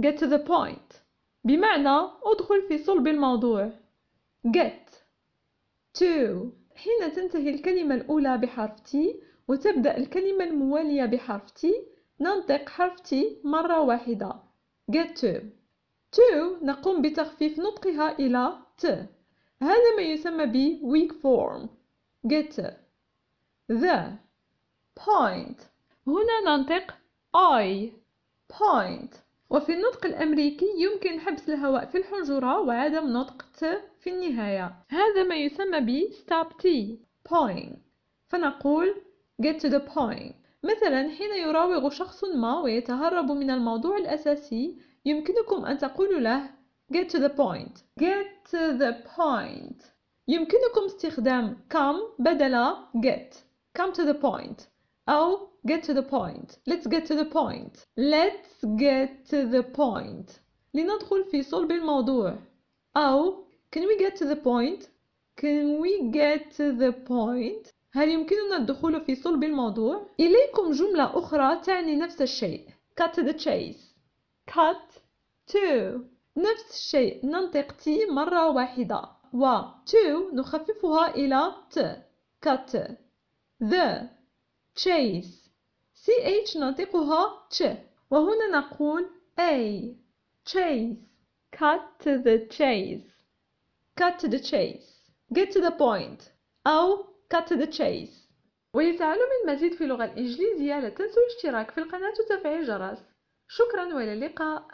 get to the point بمعنى ادخل في صلب الموضوع get to حين تنتهي الكلمة الأولى بحرف T وتبدأ الكلمة الموالية بحرف T ننطق حرف T مرة واحدة get to to نقوم بتخفيف نطقها إلى T هذا ما يسمى ب weak form get to the point هنا ننطق I point وفي النطق الأمريكي يمكن حبس الهواء في الحنجرة وعدم نطق ت في النهاية هذا ما يسمى ب stop T point فنقول get to the point مثلا حين يراوغ شخص ما ويتهرب من الموضوع الأساسي يمكنكم أن تقولوا له get to the point get to the point يمكنكم استخدام come بدل get come to the point أو get to the point let's get to the point let's get to the point لندخل في صلب الموضوع أو can we get to the point can we get to the point هل يمكننا الدخول في صلب الموضوع؟ إليكم جملة أخرى تعني نفس الشيء cut to the chase cut to نفس الشيء ننطق تي مرة واحدة و to نخففها إلى ت cut the chase CH ناطقها ch وهنا نقول A chase cut to the chase cut to the chase get to the point أو cut to the chase ولتعلم المزيد في اللغة الإنجليزية لا تنسوا الاشتراك في القناة وتفعيل الجرس شكرا وإلى اللقاء